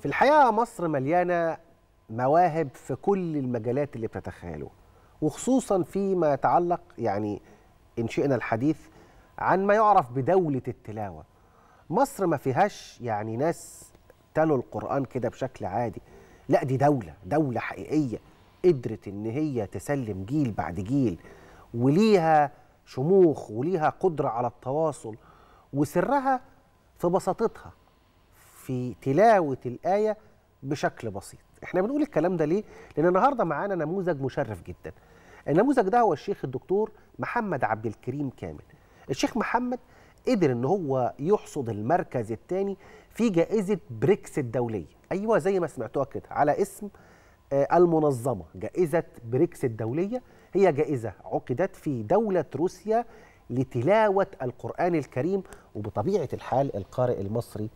في الحقيقه مصر مليانه مواهب في كل المجالات اللي بتتخيلوها وخصوصا فيما يتعلق يعني ان شئنا الحديث عن ما يعرف بدوله التلاوه مصر ما فيهاش يعني ناس تلوا القران كده بشكل عادي لا دي دوله دوله حقيقيه قدرت ان هي تسلم جيل بعد جيل وليها شموخ وليها قدره على التواصل وسرها في بساطتها في تلاوه الايه بشكل بسيط احنا بنقول الكلام ده ليه لان النهارده معانا نموذج مشرف جدا النموذج ده هو الشيخ الدكتور محمد عبد الكريم كامل الشيخ محمد قدر ان هو يحصد المركز الثاني في جائزه بريكس الدوليه ايوه زي ما سمعتوها كده على اسم آه، المنظمه جائزه بريكس الدوليه هي جائزه عقدت في دوله روسيا لتلاوه القران الكريم وبطبيعه الحال القارئ المصري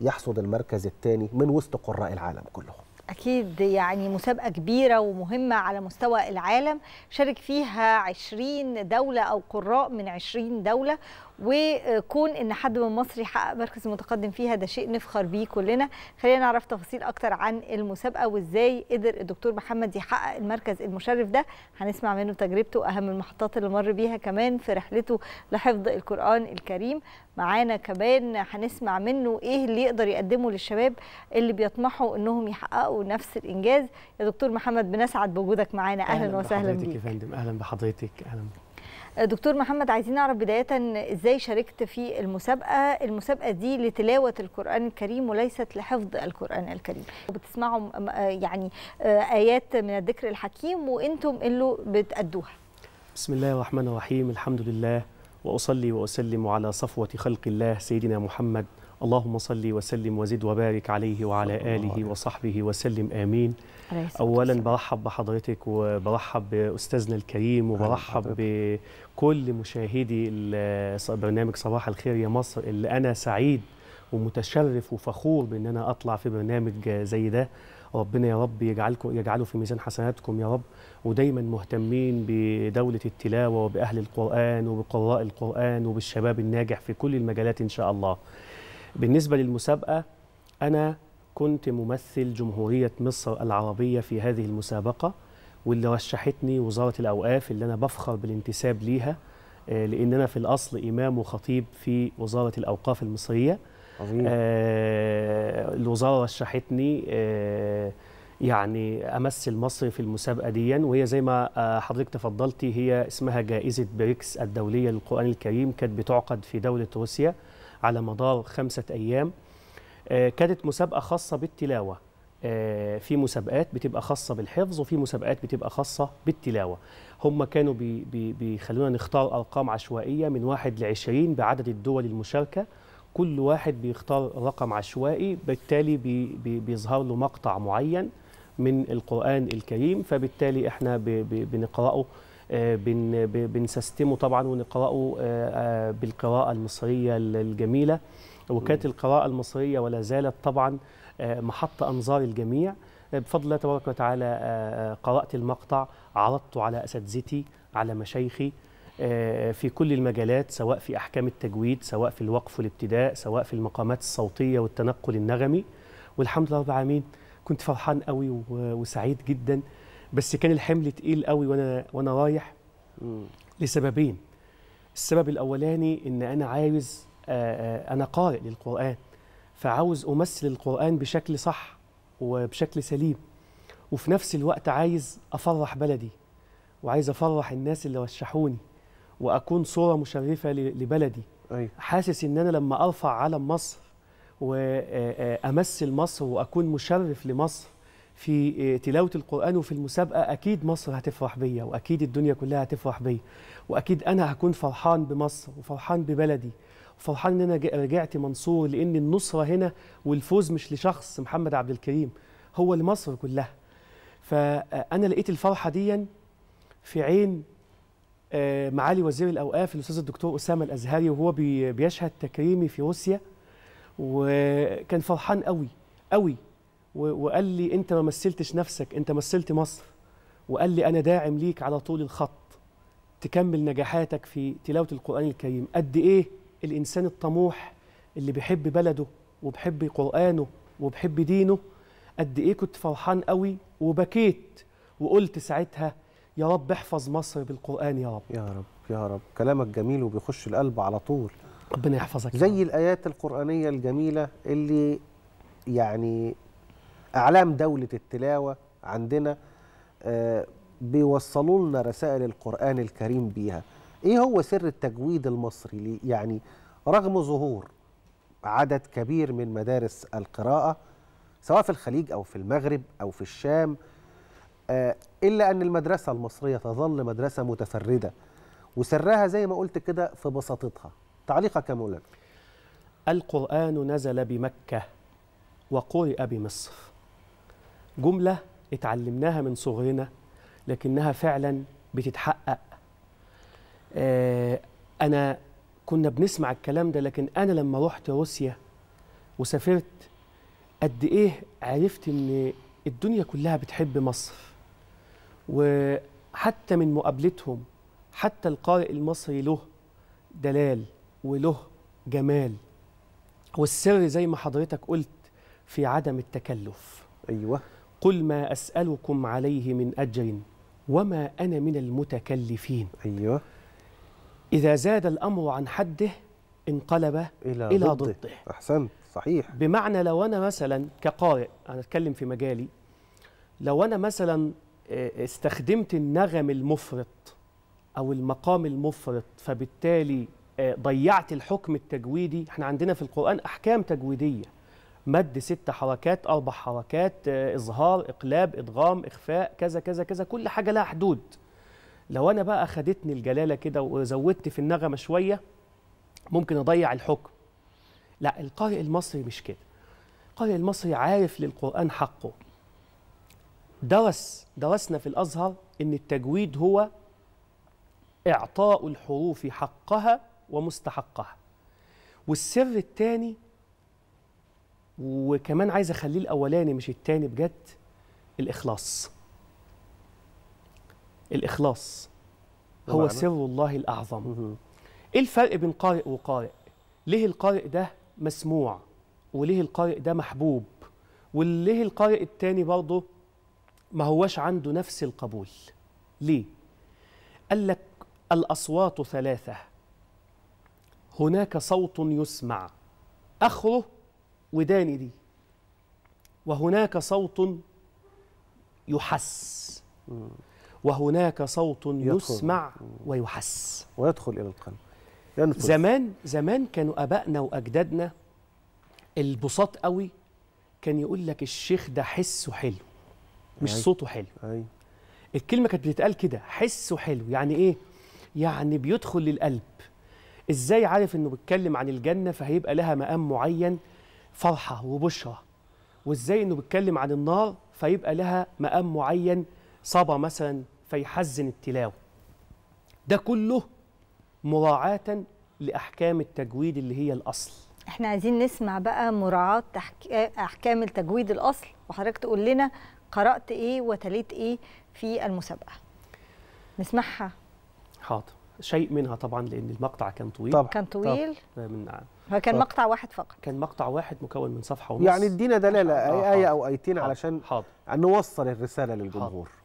يحصد المركز الثاني من وسط قراء العالم كلهم أكيد يعني مسابقة كبيرة ومهمة على مستوى العالم شارك فيها 20 دولة أو قراء من 20 دولة وكون ان حد من مصر يحقق مركز متقدم فيها ده شيء نفخر بيه كلنا خلينا نعرف تفاصيل اكتر عن المسابقه وازاي قدر الدكتور محمد يحقق المركز المشرف ده هنسمع منه تجربته اهم المحطات اللي مر بيها كمان في رحلته لحفظ القران الكريم معانا كمان هنسمع منه ايه اللي يقدر يقدمه للشباب اللي بيطمحوا انهم يحققوا نفس الانجاز يا دكتور محمد بنسعد بوجودك معانا اهلا, وسهلا بك اهلا بحضرتك يا فندم اهلا بحضرتك اهلا بك. دكتور محمد عايزين نعرف بداية ازاي شاركت في المسابقة المسابقة دي لتلاوة القرآن الكريم وليست لحفظ القرآن الكريم وبتسمعوا يعني آه، آيات من الذكر الحكيم وانتم إيه اللي بتأدوها بسم الله الرحمن الرحيم الحمد لله وأصلي وأسلم على صفوة خلق الله سيدنا محمد اللهم صل وسلم وزد وبارك عليه وعلى آله وصحبه وسلم آمين أولا برحب بحضرتك وبرحب بأستاذنا الكريم وبرحب بكل مشاهدي برنامج صباح الخير يا مصر اللي أنا سعيد ومتشرف وفخور بأن أنا أطلع في برنامج زي ده ربنا يا رب يجعلكم يجعله في ميزان حسناتكم يا رب ودايما مهتمين بدوله التلاوه وباهل القران وبقراء القران وبالشباب الناجح في كل المجالات ان شاء الله. بالنسبة للمسابقة أنا كنت ممثل جمهورية مصر العربية في هذه المسابقة واللي رشحتني وزارة الأوقاف اللي أنا بفخر بالانتساب ليها آه، لأن أنا في الأصل إمام وخطيب في وزارة الأوقاف المصرية عظيم. آه الوزارة رشحتني آه يعني امثل مصر في المسابقه دي وهي زي ما آه، حضرتك تفضلتي هي اسمها جائزه بريكس الدوليه للقران الكريم كانت بتعقد في دوله روسيا على مدار خمسة أيام آه، كانت مسابقة خاصة بالتلاوة آه، في مسابقات بتبقى خاصة بالحفظ وفي مسابقات بتبقى خاصة بالتلاوة هم كانوا بي بيخلونا نختار أرقام عشوائية من واحد لعشرين بعدد الدول المشاركة كل واحد بيختار رقم عشوائي بالتالي بي بي بيظهر له مقطع معين من القرآن الكريم فبالتالي احنا بنقرأه آه، بن بنسستمه طبعا ونقراه آه، آه، بالقراءه المصريه الجميله وكانت القراءه المصريه ولا زالت طبعا محط انظار الجميع بفضل الله تبارك وتعالى قرات المقطع عرضته على اساتذتي على مشايخي في كل المجالات سواء في احكام التجويد سواء في الوقف والابتداء سواء في المقامات الصوتيه والتنقل النغمي والحمد لله رب العالمين كنت فرحان قوي وسعيد جدا بس كان الحمل تقيل قوي وانا وانا رايح لسببين السبب الاولاني ان انا عايز آه، آه، انا قارئ للقران فعاوز امثل القران بشكل صح وبشكل سليم وفي نفس الوقت عايز افرح بلدي وعايز افرح الناس اللي رشحوني واكون صوره مشرفه لبلدي أيوة. حاسس ان انا لما ارفع علم مصر وامثل آه، مصر واكون مشرف لمصر في آه، تلاوه القران وفي المسابقه اكيد مصر هتفرح بيا واكيد الدنيا كلها هتفرح بيا واكيد انا هكون فرحان بمصر وفرحان ببلدي وفرحان ان انا رجعت منصور لان النصره هنا والفوز مش لشخص محمد عبد الكريم هو لمصر كلها فانا لقيت الفرحه دي في عين آه، معالي وزير الاوقاف الاستاذ الدكتور اسامه الازهري وهو بيشهد تكريمي في روسيا وكان فرحان قوي قوي وقال لي انت ما مثلتش نفسك انت مثلت مصر وقال لي انا داعم ليك على طول الخط تكمل نجاحاتك في تلاوه القران الكريم قد ايه الانسان الطموح اللي بيحب بلده وبيحب قرانه وبيحب دينه قد ايه كنت فرحان قوي وبكيت وقلت ساعتها يا رب احفظ مصر بالقران يا رب يا رب يا رب كلامك جميل وبيخش القلب على طول ربنا يحفظك زي الايات القرانيه الجميله اللي يعني أعلام دولة التلاوة عندنا آه، بيوصلوا لنا رسائل القرآن الكريم بيها إيه هو سر التجويد المصري ليه؟ يعني رغم ظهور عدد كبير من مدارس القراءة سواء في الخليج أو في المغرب أو في الشام آه، إلا أن المدرسة المصرية تظل مدرسة متفردة وسرها زي ما قلت كده في بساطتها تعليقك يا مولانا القرآن نزل بمكة وقرئ بمصر جملة اتعلمناها من صغرنا لكنها فعلا بتتحقق آه، أنا كنا بنسمع الكلام ده لكن أنا لما رحت روسيا وسافرت قد إيه عرفت إن الدنيا كلها بتحب مصر وحتى من مقابلتهم حتى القارئ المصري له دلال وله جمال والسر زي ما حضرتك قلت في عدم التكلف ايوه قل ما أسألكم عليه من أجر وما أنا من المتكلفين أيوه إذا زاد الأمر عن حده انقلب إلى, إلى ضده. ضده أحسنت صحيح بمعنى لو أنا مثلا كقارئ أنا أتكلم في مجالي لو أنا مثلا آه، استخدمت النغم المفرط أو المقام المفرط فبالتالي آه، ضيعت الحكم التجويدي احنا عندنا في القرآن أحكام تجويدية مد ست حركات اربع حركات آه، اظهار اقلاب ادغام اخفاء كذا كذا كذا كل حاجه لها حدود لو انا بقى خدتني الجلاله كده وزودت في النغمه شويه ممكن اضيع الحكم لا القارئ المصري مش كده القارئ المصري عارف للقران حقه درس درسنا في الازهر ان التجويد هو اعطاء الحروف حقها ومستحقها والسر الثاني وكمان عايز اخليه الاولاني مش التاني بجد الاخلاص الاخلاص هو معنا. سر الله الاعظم ايه الفرق بين قارئ وقارئ ليه القارئ ده مسموع وليه القارئ ده محبوب وليه القارئ التاني برضه ما هواش عنده نفس القبول ليه قال لك الاصوات ثلاثه هناك صوت يسمع اخره وداني دي وهناك صوت يحس وهناك صوت يسمع ويحس ويدخل إلى القلب زمان زمان كانوا أبائنا وأجدادنا البساط قوي كان يقول لك الشيخ ده حسه حلو مش أي. صوته حلو أي. الكلمة كانت بتتقال كده حسه حلو يعني إيه؟ يعني بيدخل للقلب إزاي عارف إنه بيتكلم عن الجنة فهيبقى لها مقام معين فرحه وبشره وازاي انه بيتكلم عن النار فيبقى لها مقام معين صبا مثلا فيحزن التلاوه ده كله مراعاه لاحكام التجويد اللي هي الاصل احنا عايزين نسمع بقى مراعاه احكام التجويد الاصل وحضرتك تقول لنا قرات ايه وتليت ايه في المسابقه نسمعها حاضر شيء منها طبعا لان المقطع كان طويل طبعا كان طويل طبعا. من فكان ف... مقطع واحد فقط كان مقطع واحد مكون من صفحه ونص يعني ادينا دلاله اي ايه او ايتين حاضر. علشان حاضر. أن نوصل الرساله للجمهور حاضر.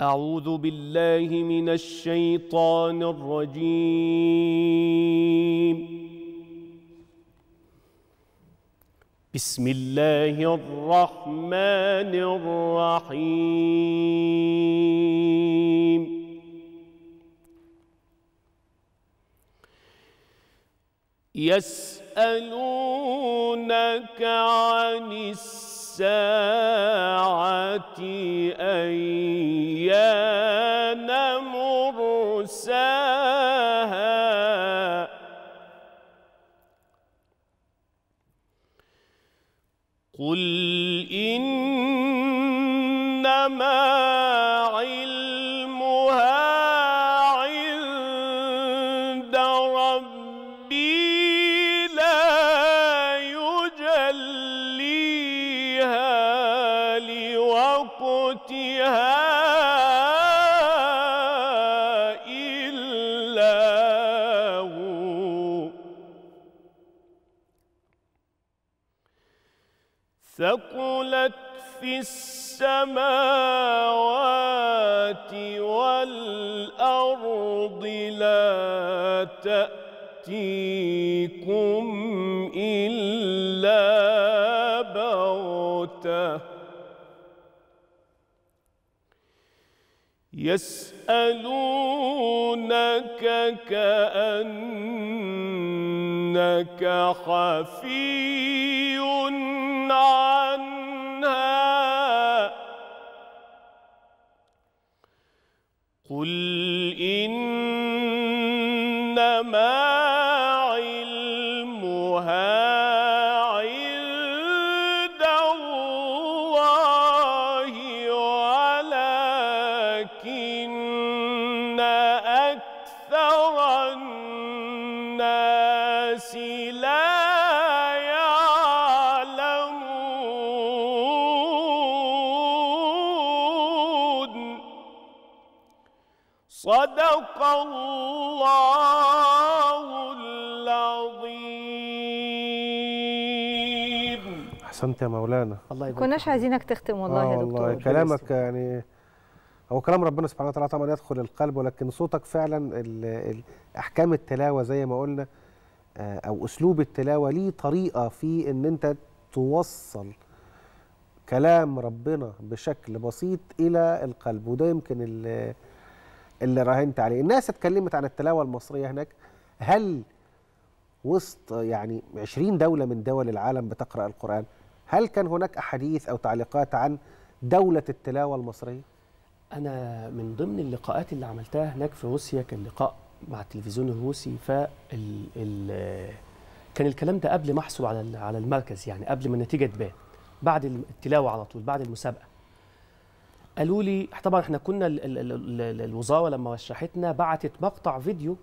أعوذ بالله من الشيطان الرجيم بسم الله الرحمن الرحيم يسألونك عن الساعة أين السماوات والأرض لا تأتيكم إلا بغتة يسألونك كأنك خفي عنه إنما علمها عند الله ولكن أكثر الناس لا يعلمون صدق الله يا مولانا الله يبارك كناش عايزينك تختم والله آه يا دكتور والله كلامك يعني هو كلام ربنا سبحانه وتعالى طبعا يدخل القلب ولكن صوتك فعلا احكام التلاوه زي ما قلنا آه، او اسلوب التلاوه ليه طريقه في ان انت توصل كلام ربنا بشكل بسيط الى القلب وده يمكن اللي, اللي راهنت عليه الناس اتكلمت عن التلاوه المصريه هناك هل وسط يعني 20 دوله من دول العالم بتقرا القران هل كان هناك أحاديث أو تعليقات عن دولة التلاوة المصرية؟ أنا من ضمن اللقاءات اللي عملتها هناك في روسيا كان لقاء مع التلفزيون الروسي ف كان الكلام ده قبل ما احصل على على المركز يعني قبل ما النتيجه تبان بعد التلاوه على طول بعد المسابقه قالوا لي طبعا احنا كنا الوزاره لما رشحتنا بعتت مقطع فيديو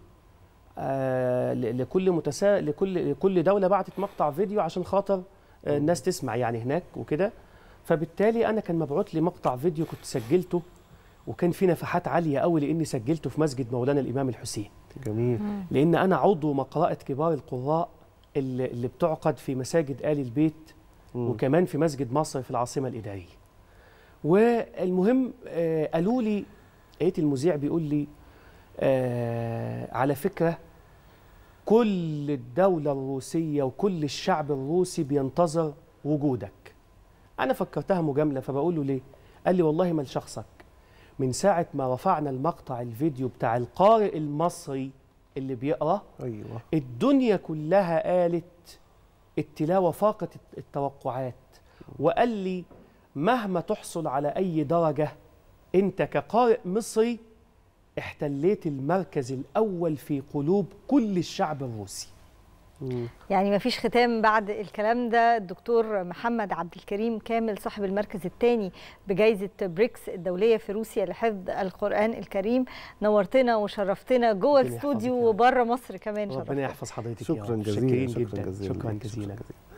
آه، لكل متسا... لكل كل دوله بعتت مقطع فيديو عشان خاطر آه، الناس تسمع يعني هناك وكده فبالتالي انا كان مبعوت لي مقطع فيديو كنت سجلته وكان في نفحات عاليه قوي لاني سجلته في مسجد مولانا الامام الحسين جميل لان انا عضو مقرأة كبار القراء اللي, اللي بتعقد في مساجد ال البيت مم. وكمان في مسجد مصر في العاصمه الاداريه والمهم آه قالوا لي لقيت المذيع بيقول لي آه على فكره كل الدولة الروسية وكل الشعب الروسي بينتظر وجودك أنا فكرتها مجاملة فبقول له ليه؟ قال لي والله ما لشخصك من ساعة ما رفعنا المقطع الفيديو بتاع القارئ المصري اللي بيقرأ أيوة. الدنيا كلها قالت التلاوة فاقت التوقعات وقال لي مهما تحصل على أي درجة أنت كقارئ مصري احتليت المركز الأول في قلوب كل الشعب الروسي يعني يعني مفيش ختام بعد الكلام ده الدكتور محمد عبد الكريم كامل صاحب المركز الثاني بجائزة بريكس الدولية في روسيا لحفظ القرآن الكريم نورتنا وشرفتنا جوه الاستوديو وبره مصر كمان ربنا يحفظ حضرتك شكرا جزيلا شكرا جزيلا شكرا جزيلا, شكرا جزيلا.